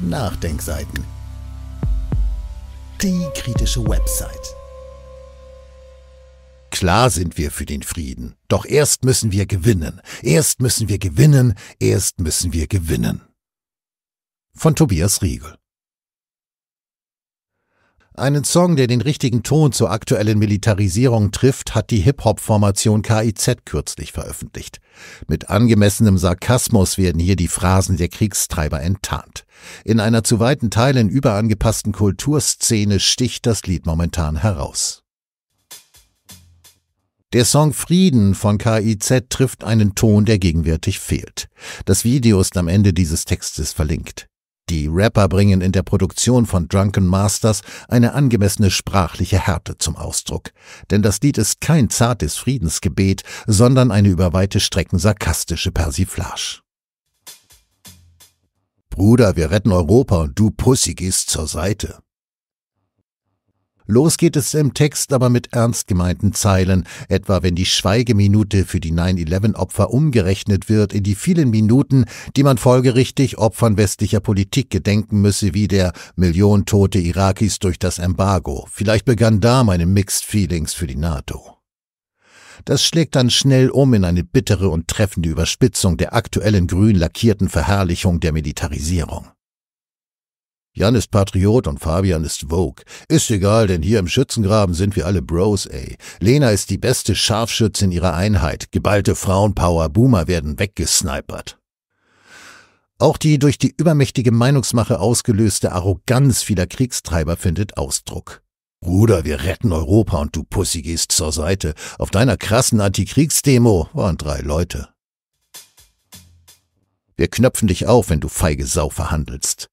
Nachdenkseiten. Die kritische Website. Klar sind wir für den Frieden, doch erst müssen wir gewinnen, erst müssen wir gewinnen, erst müssen wir gewinnen. Von Tobias Riegel. Einen Song, der den richtigen Ton zur aktuellen Militarisierung trifft, hat die Hip-Hop-Formation KIZ kürzlich veröffentlicht. Mit angemessenem Sarkasmus werden hier die Phrasen der Kriegstreiber enttarnt. In einer zu weiten Teilen überangepassten Kulturszene sticht das Lied momentan heraus. Der Song Frieden von KIZ trifft einen Ton, der gegenwärtig fehlt. Das Video ist am Ende dieses Textes verlinkt. Die Rapper bringen in der Produktion von Drunken Masters eine angemessene sprachliche Härte zum Ausdruck. Denn das Lied ist kein zartes Friedensgebet, sondern eine über weite Strecken sarkastische Persiflage. Bruder, wir retten Europa und du Pussy gehst zur Seite. Los geht es im Text aber mit ernst gemeinten Zeilen, etwa wenn die Schweigeminute für die 9-11-Opfer umgerechnet wird in die vielen Minuten, die man folgerichtig Opfern westlicher Politik gedenken müsse, wie der Million tote Irakis durch das Embargo. Vielleicht begann da meine Mixed Feelings für die NATO. Das schlägt dann schnell um in eine bittere und treffende Überspitzung der aktuellen grün lackierten Verherrlichung der Militarisierung. Jan ist Patriot und Fabian ist Vogue. Ist egal, denn hier im Schützengraben sind wir alle Bros, ey. Lena ist die beste Scharfschützin ihrer Einheit. Geballte Frauenpower, Boomer werden weggesnipert. Auch die durch die übermächtige Meinungsmache ausgelöste Arroganz vieler Kriegstreiber findet Ausdruck. Bruder, wir retten Europa und du Pussy gehst zur Seite. Auf deiner krassen Antikriegsdemo waren drei Leute. Wir knöpfen dich auf, wenn du feige Sau verhandelst.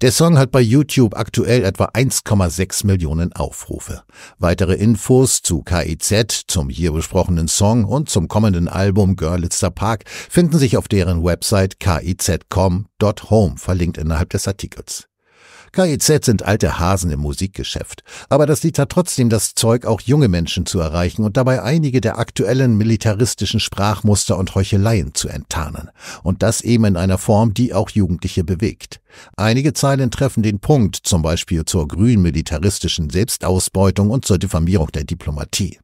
Der Song hat bei YouTube aktuell etwa 1,6 Millionen Aufrufe. Weitere Infos zu KIZ, zum hier besprochenen Song und zum kommenden Album Görlitzer Park finden sich auf deren Website kiz.com.home, verlinkt innerhalb des Artikels. KIZ e sind alte Hasen im Musikgeschäft, aber das Lied hat trotzdem das Zeug, auch junge Menschen zu erreichen und dabei einige der aktuellen militaristischen Sprachmuster und Heucheleien zu enttarnen. Und das eben in einer Form, die auch Jugendliche bewegt. Einige Zeilen treffen den Punkt, zum Beispiel zur grün-militaristischen Selbstausbeutung und zur Diffamierung der Diplomatie.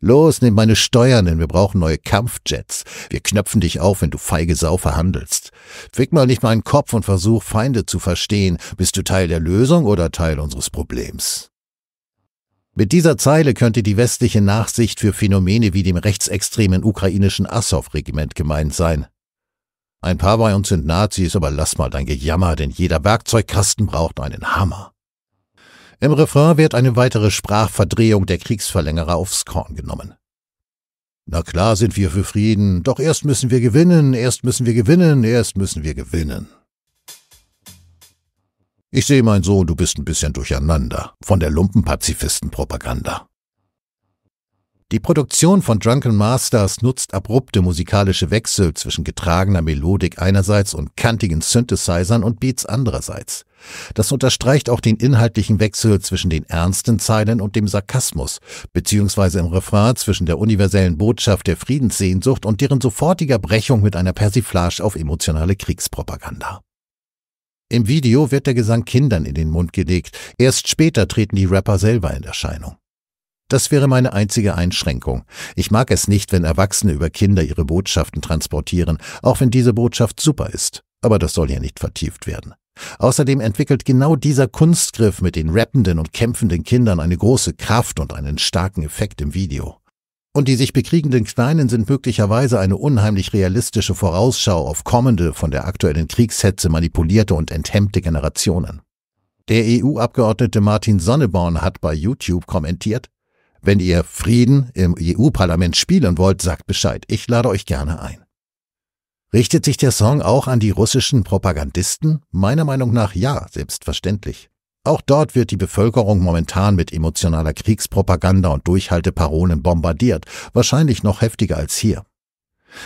Los, nimm meine Steuern, denn wir brauchen neue Kampfjets. Wir knöpfen dich auf, wenn du feige Sau verhandelst. Fick mal nicht meinen Kopf und versuch, Feinde zu verstehen. Bist du Teil der Lösung oder Teil unseres Problems? Mit dieser Zeile könnte die westliche Nachsicht für Phänomene wie dem rechtsextremen ukrainischen Assow-Regiment gemeint sein. Ein paar bei uns sind Nazis, aber lass mal dein Gejammer, denn jeder Werkzeugkasten braucht einen Hammer. Im Refrain wird eine weitere Sprachverdrehung der Kriegsverlängerer aufs Korn genommen. Na klar sind wir für Frieden, doch erst müssen wir gewinnen, erst müssen wir gewinnen, erst müssen wir gewinnen. Ich sehe, mein Sohn, du bist ein bisschen durcheinander von der Lumpenpazifistenpropaganda. Die Produktion von Drunken Masters nutzt abrupte musikalische Wechsel zwischen getragener Melodik einerseits und kantigen Synthesizern und Beats andererseits. Das unterstreicht auch den inhaltlichen Wechsel zwischen den ernsten Zeilen und dem Sarkasmus, beziehungsweise im Refrain zwischen der universellen Botschaft der Friedenssehnsucht und deren sofortiger Brechung mit einer Persiflage auf emotionale Kriegspropaganda. Im Video wird der Gesang Kindern in den Mund gelegt, erst später treten die Rapper selber in Erscheinung. Das wäre meine einzige Einschränkung. Ich mag es nicht, wenn Erwachsene über Kinder ihre Botschaften transportieren, auch wenn diese Botschaft super ist. Aber das soll ja nicht vertieft werden. Außerdem entwickelt genau dieser Kunstgriff mit den rappenden und kämpfenden Kindern eine große Kraft und einen starken Effekt im Video. Und die sich bekriegenden Kleinen sind möglicherweise eine unheimlich realistische Vorausschau auf kommende, von der aktuellen Kriegshetze manipulierte und enthemmte Generationen. Der EU-Abgeordnete Martin Sonneborn hat bei YouTube kommentiert, wenn ihr Frieden im EU-Parlament spielen wollt, sagt Bescheid. Ich lade euch gerne ein. Richtet sich der Song auch an die russischen Propagandisten? Meiner Meinung nach ja, selbstverständlich. Auch dort wird die Bevölkerung momentan mit emotionaler Kriegspropaganda und Durchhalteparolen bombardiert, wahrscheinlich noch heftiger als hier.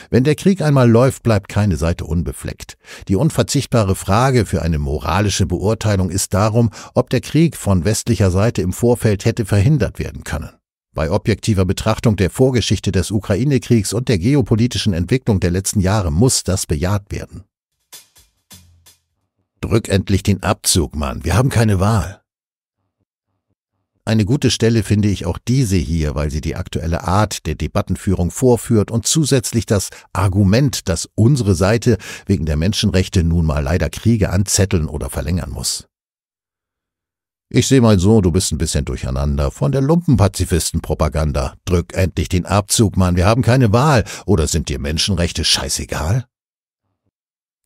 Wenn der Krieg einmal läuft, bleibt keine Seite unbefleckt. Die unverzichtbare Frage für eine moralische Beurteilung ist darum, ob der Krieg von westlicher Seite im Vorfeld hätte verhindert werden können. Bei objektiver Betrachtung der Vorgeschichte des Ukraine-Kriegs und der geopolitischen Entwicklung der letzten Jahre muss das bejaht werden. Drück endlich den Abzug, Mann. Wir haben keine Wahl. Eine gute Stelle finde ich auch diese hier, weil sie die aktuelle Art der Debattenführung vorführt und zusätzlich das Argument, dass unsere Seite wegen der Menschenrechte nun mal leider Kriege anzetteln oder verlängern muss. Ich sehe mal so, du bist ein bisschen durcheinander von der Lumpenpazifistenpropaganda. Drück endlich den Abzug, Mann, wir haben keine Wahl. Oder sind dir Menschenrechte scheißegal?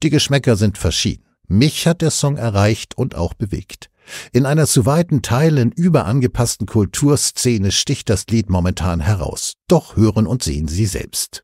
Die Geschmäcker sind verschieden. Mich hat der Song erreicht und auch bewegt. In einer zu weiten Teilen überangepassten Kulturszene sticht das Lied momentan heraus. Doch hören und sehen Sie selbst.